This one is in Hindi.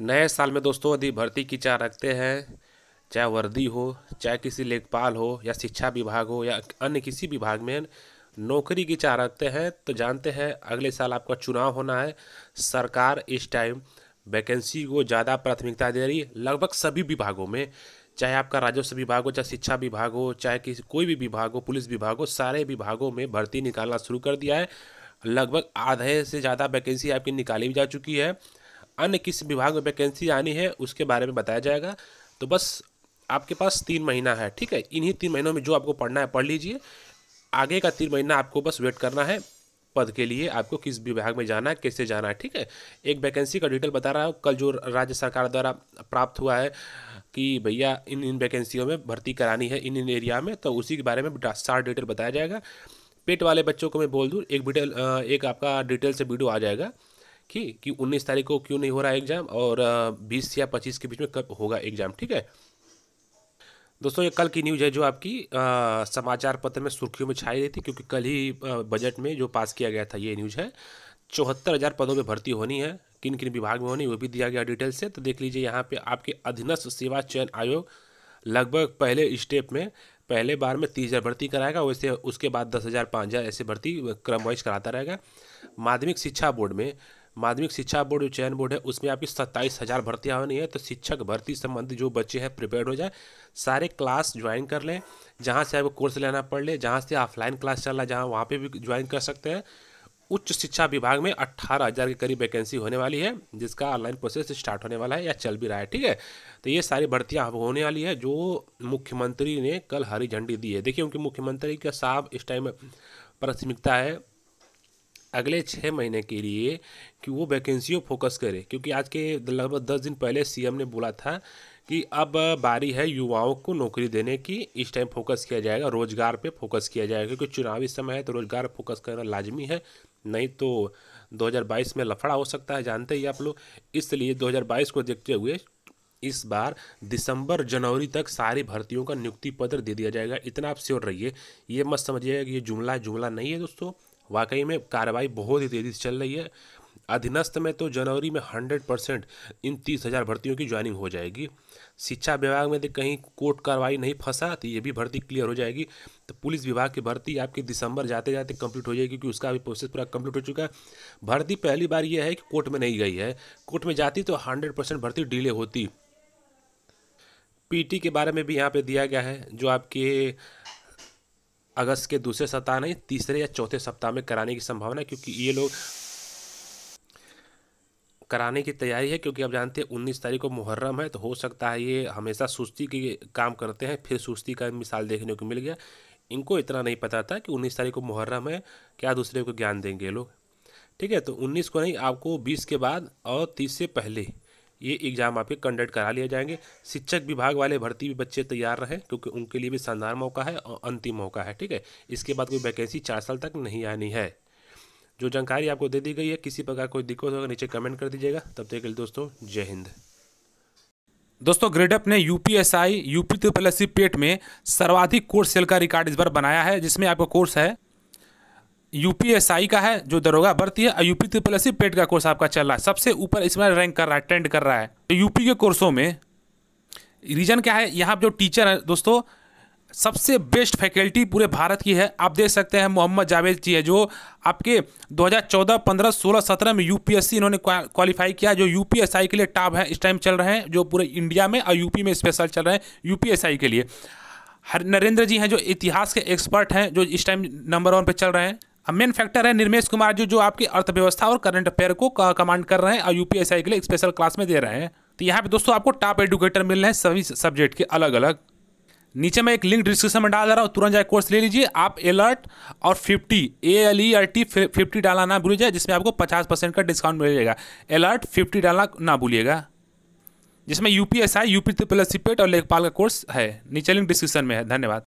नए साल में दोस्तों यदि भर्ती की चाह रखते हैं चाहे वर्दी हो चाहे किसी लेखपाल हो या शिक्षा विभाग हो या अन्य किसी विभाग में नौकरी की चाह रखते हैं तो जानते हैं अगले साल आपका चुनाव होना है सरकार इस टाइम वैकेंसी को ज़्यादा प्राथमिकता दे रही है लगभग सभी विभागों में चाहे आपका राजस्व विभाग हो चाहे शिक्षा विभाग हो चाहे किसी कोई भी विभाग हो पुलिस विभाग हो सारे विभागों में भर्ती निकालना शुरू कर दिया है लगभग आधे से ज़्यादा वैकेंसी आपकी निकाली भी जा चुकी है अन्य किस विभाग में वैकेंसी आनी है उसके बारे में बताया जाएगा तो बस आपके पास तीन महीना है ठीक है इन्हीं तीन महीनों में जो आपको पढ़ना है पढ़ लीजिए आगे का तीन महीना आपको बस वेट करना है पद के लिए आपको किस विभाग में जाना है कैसे जाना है ठीक है एक वैकेंसी का डिटेल बता रहा हूँ कल जो राज्य सरकार द्वारा प्राप्त हुआ है कि भैया इन इन वैकेंसियों में भर्ती करानी है इन इन एरिया में तो उसी के बारे में सारा डिटेल बताया जाएगा पेट वाले बच्चों को मैं बोल दूँ एक डिटेल एक आपका डिटेल से वीडियो आ जाएगा कि कि 19 तारीख को क्यों नहीं हो रहा है एग्ज़ाम और 20 या 25 के बीच में कब होगा एग्ज़ाम ठीक है दोस्तों ये कल की न्यूज़ है जो आपकी आ, समाचार पत्र में सुर्खियों में छाई रही थी क्योंकि कल ही बजट में जो पास किया गया था ये न्यूज़ है चौहत्तर हज़ार पदों में भर्ती होनी है किन किन विभाग में होनी वो भी दिया गया डिटेल से तो देख लीजिए यहाँ पे आपके अधीनस्थ सेवा चयन आयोग लगभग पहले स्टेप में पहले बार में तीस हज़ार भर्ती कराएगा वैसे उसके बाद दस हज़ार पाँच हज़ार ऐसे भर्ती क्रमवाइज़ कराता रहेगा माध्यमिक शिक्षा बोर्ड में माध्यमिक शिक्षा बोर्ड जो चयन बोर्ड है उसमें आपकी सत्ताईस हज़ार भर्तियाँ होनी है तो शिक्षक भर्ती संबंधी जो बच्चे हैं प्रिपेयर हो जाए सारे क्लास ज्वाइन कर लें जहाँ से आपको कोर्स लेना पड़ ले जहाँ से ऑफलाइन क्लास चल रहा है जहाँ वहाँ पर भी ज्वाइन कर सकते हैं उच्च शिक्षा विभाग में अट्ठारह हज़ार के करीब वैकेंसी होने वाली है जिसका ऑनलाइन प्रोसेस स्टार्ट होने वाला है या चल भी रहा है ठीक है तो ये सारी भर्तियाँ अब होने वाली है जो मुख्यमंत्री ने कल हरी झंडी दी है देखिए उनके मुख्यमंत्री का साहब इस टाइम प्राथमिकता है अगले छः महीने के लिए कि वो वैकेंसियों फोकस करे क्योंकि आज के लगभग दस दिन पहले सीएम ने बोला था कि अब बारी है युवाओं को नौकरी देने की इस टाइम फोकस किया जाएगा रोजगार पे फोकस किया जाएगा क्योंकि चुनावी समय है तो रोजगार फोकस करना लाजमी है नहीं तो 2022 में लफड़ा हो सकता है जानते ही आप लोग इसलिए 2022 को देखते हुए इस बार दिसंबर जनवरी तक सारी भर्तियों का नियुक्ति पत्र दे दिया जाएगा इतना आप श्योर रहिए ये मत समझिएगा कि ये जुमला जुमला नहीं है दोस्तों वाकई में कार्रवाई बहुत ही तेज़ी से चल रही है अधीनस्थ में तो जनवरी में हंड्रेड परसेंट इन तीस हज़ार भर्तियों की ज्वाइनिंग हो जाएगी शिक्षा विभाग में यदि कहीं कोर्ट कार्रवाई नहीं फंसा तो ये भी भर्ती क्लियर हो जाएगी तो पुलिस विभाग की भर्ती आपकी दिसंबर जाते जाते कंप्लीट हो जाएगी क्योंकि उसका भी प्रोसेस पूरा कंप्लीट हो चुका है भर्ती पहली बार ये है कि कोर्ट में नहीं गई है कोर्ट में जाती तो हंड्रेड परसेंट भर्ती डिले होती पीटी के बारे में भी यहाँ पे दिया गया है जो आपके अगस्त के दूसरे सप्ताह नहीं तीसरे या चौथे सप्ताह में कराने की संभावना है क्योंकि ये लोग कराने की तैयारी है क्योंकि आप जानते हैं उन्नीस तारीख को मुहर्रम है तो हो सकता है ये हमेशा सुस्ती के काम करते हैं फिर सुस्ती का मिसाल देखने को मिल गया इनको इतना नहीं पता था कि उन्नीस तारीख को मुहर्रम है क्या दूसरे को ज्ञान देंगे ये लोग ठीक है तो उन्नीस को नहीं आपको बीस के बाद और तीस से पहले ये एग्ज़ाम आपके कंडक्ट करा लिए जाएंगे शिक्षक विभाग वाले भर्ती भी बच्चे तैयार रहें क्योंकि उनके लिए भी शानदार मौका है और अंतिम मौका है ठीक है इसके बाद कोई वैकेंसी चार साल तक नहीं आनी है जो जानकारी आपको दे दी गई है किसी प्रकार कोई दिक्कत होगा तो नीचे कमेंट कर दीजिएगा तब तक के लिए दोस्तों जय हिंद दोस्तों ग्रेडअप ने UPSI UP triple S PET में सर्वाधिक कोर्स सेल का रिकॉर्ड इस बार बनाया है जिसमें आपका कोर्स है यूपीएसआई का है जो दरोगा भर्ती है यूपी ट्रिपल एस पेट का कोर्स आपका चल रहा है सबसे ऊपर इसमें रैंक कर रहा है ट्रेंड कर रहा है तो यूपी के कोर्सों में रीजन क्या है यहाँ जो टीचर है दोस्तों सबसे बेस्ट फैकल्टी पूरे भारत की है आप देख सकते हैं मोहम्मद जावेद जी है जो आपके 2014, 15, 16, 17 में यूपीएससी इन्होंने क्वालिफाई किया जो यूपीएसआई के लिए टॉप है इस टाइम चल रहे हैं जो पूरे इंडिया में और यूपी में स्पेशल चल रहे हैं यूपीएसआई के लिए हर नरेंद्र जी हैं जो इतिहास के एक्सपर्ट हैं जो इस टाइम नंबर वन पर चल रहे हैं मेन फैक्टर है निर्मेश कुमार जी जो आपकी अर्थव्यवस्था और करंट अफेयर को कमांड कर रहे हैं और यूपीएसआई के लिए स्पेशल क्लास में दे रहे हैं तो यहाँ पे दोस्तों आपको टॉप एडुकेटर मिल रहे हैं सभी सब्जेक्ट के अलग अलग नीचे मैं एक लिंक डिस्क्रिप्शन में डाल दे रहा हूँ तुरंत जाए कोर्स ले लीजिए आप एलर्ट और 50 A L E R T fifty डालना ना भूलिए जिसमें आपको 50 परसेंट का डिस्काउंट मिल जाएगा अलर्ट 50 डालना ना भूलिएगा जिसमें U P S I U P triple और लेखपाल का कोर्स है नीचे लिंक डिस्क्रिप्शन में है धन्यवाद